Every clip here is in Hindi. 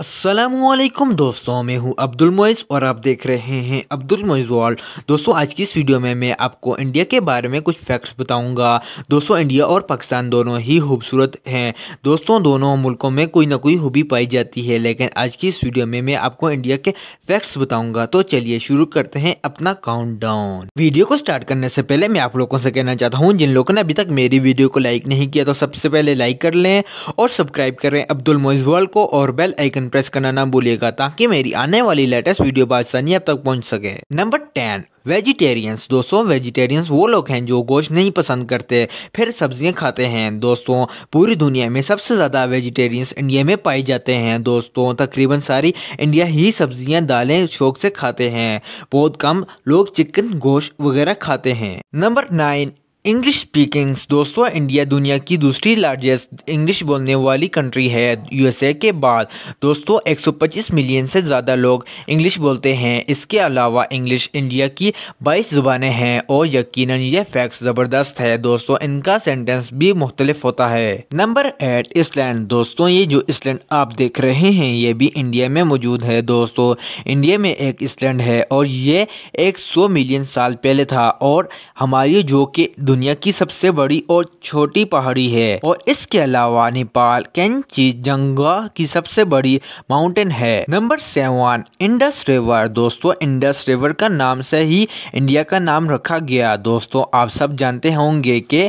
असलमकुम दोस्तों मैं हूं अब्दुल मोइज़ और आप देख रहे हैं अब्दुल मोइज़ वर्ल्ड दोस्तों आज की इस वीडियो में मैं आपको इंडिया के बारे में कुछ फैक्ट्स बताऊंगा दोस्तों इंडिया और पाकिस्तान दोनों ही खूबसूरत हैं दोस्तों दोनों मुल्कों में कोई ना कोई हूबी पाई जाती है लेकिन आज की इस वीडियो में मैं आपको इंडिया के फैक्ट्स बताऊँगा तो चलिए शुरू करते हैं अपना काउंट वीडियो को स्टार्ट करने से पहले मैं आप लोगों से कहना चाहता हूँ जिन लोगों ने अभी तक मेरी वीडियो को लाइक नहीं किया तो सबसे पहले लाइक कर लें और सब्सक्राइब करें अब्दुल मोइज़ वर्ल्ड को और बेल आइकन प्रेस करना ना भूलिएगा ताकि मेरी आने वाली लेटेस्ट वीडियो बासानी अब तक पहुंच सके नंबर टेन वेजिटेरियंस दोस्तों वेजिटेरियंस वो लोग हैं जो गोश्त नहीं पसंद करते फिर सब्जियां खाते हैं दोस्तों पूरी दुनिया में सबसे ज़्यादा वेजिटेरियंस इंडिया में पाए जाते हैं दोस्तों तकरीबन सारी इंडिया ही सब्जियां दालें शौक से खाते हैं बहुत कम लोग चिकन गोश्त वगैरह खाते हैं नंबर नाइन इंग्लिश स्पीकिंग दोस्तों इंडिया दुनिया की दूसरी लार्जेस्ट इंग्लिश बोलने वाली कंट्री है यूएसए के बाद दोस्तों 125 मिलियन से ज़्यादा लोग इंग्लिश बोलते हैं इसके अलावा इंग्लिश इंडिया की 22 ज़ुबानें हैं और यकीनन यह फैक्ट ज़बरदस्त है दोस्तों इनका सेंटेंस भी मुख्तलिफ होता है नंबर एट इसलैंड दोस्तों ये जो इसलैंड आप देख रहे हैं ये भी इंडिया में मौजूद है दोस्तों इंडिया में एक इसलैंड है और ये एक मिलियन साल पहले था और हमारी जो कि दुनिया की सबसे बड़ी और छोटी पहाड़ी है और इसके अलावा नेपाल कैंची जंगा की सबसे बड़ी माउंटेन है नंबर सेवन इंडस रिवर दोस्तों इंडस रिवर का नाम से ही इंडिया का नाम रखा गया दोस्तों आप सब जानते होंगे कि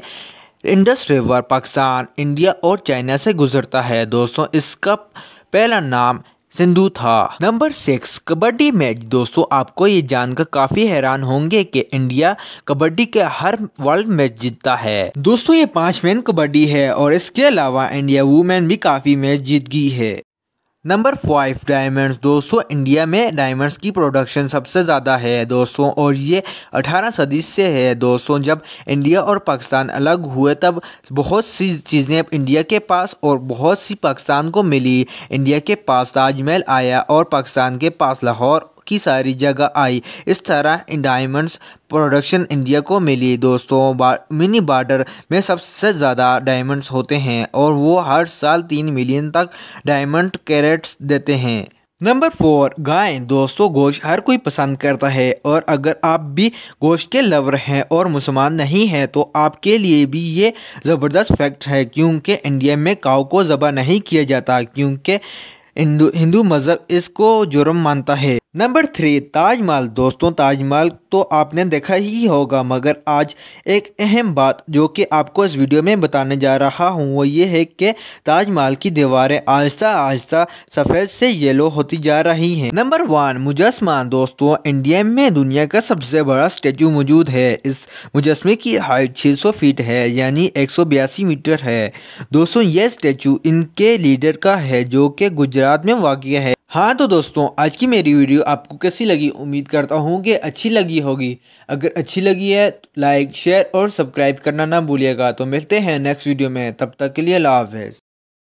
इंडस रिवर पाकिस्तान इंडिया और चाइना से गुजरता है दोस्तों इसका पहला नाम सिंधु था नंबर सिक्स कबड्डी मैच दोस्तों आपको ये जानकर काफी हैरान होंगे कि इंडिया कबड्डी के हर वर्ल्ड मैच जीतता है दोस्तों ये पांच मैन कबड्डी है और इसके अलावा इंडिया वुमेन भी काफी मैच जीत गई है नंबर फाइव डायमंड्स दोस्तों इंडिया में डायमंड्स की प्रोडक्शन सबसे ज़्यादा है दोस्तों और ये अठारह सदी से है दोस्तों जब इंडिया और पाकिस्तान अलग हुए तब बहुत सी चीज़ें इंडिया के पास और बहुत सी पाकिस्तान को मिली इंडिया के पास ताजमहल आया और पाकिस्तान के पास लाहौर की सारी जगह आई इस तरह डायमंड्स प्रोडक्शन इंडिया को मिली दोस्तों बा, मिनी बार्डर में सबसे ज़्यादा डायमंड्स होते हैं और वो हर साल तीन मिलियन तक डायमंड कैरेट्स देते हैं नंबर फोर गाय दोस्तों गोश्त हर कोई पसंद करता है और अगर आप भी गोश्त के लवर हैं और मुसलमान नहीं हैं तो आपके लिए भी ये ज़बरदस्त फैक्ट है क्योंकि इंडिया में काऊ को ज़बा नहीं किया जाता क्योंकि हिंदू मज़हब इसको जुर्म मानता है नंबर थ्री ताजमहल दोस्तों ताजमहल तो आपने देखा ही होगा मगर आज एक अहम बात जो कि आपको इस वीडियो में बताने जा रहा हूँ वो ये है कि ताजमहल की दीवारें आहिस्ता आहिस्ता सफ़ेद से येलो होती जा रही हैं नंबर वन मुजस्मा दोस्तों इंडिया में दुनिया का सबसे बड़ा स्टेचू मौजूद है इस मुजस्मे की हाइट सौ फीट है यानी एक मीटर है दोस्तों यह स्टेचू इनके लीडर का है जो कि गुजरात में वाक़ है हाँ तो दोस्तों आज की मेरी वीडियो आपको कैसी लगी उम्मीद करता हूँ कि अच्छी लगी होगी अगर अच्छी लगी है तो लाइक शेयर और सब्सक्राइब करना ना भूलिएगा तो मिलते हैं नेक्स्ट वीडियो में तब तक के लिए लाभ है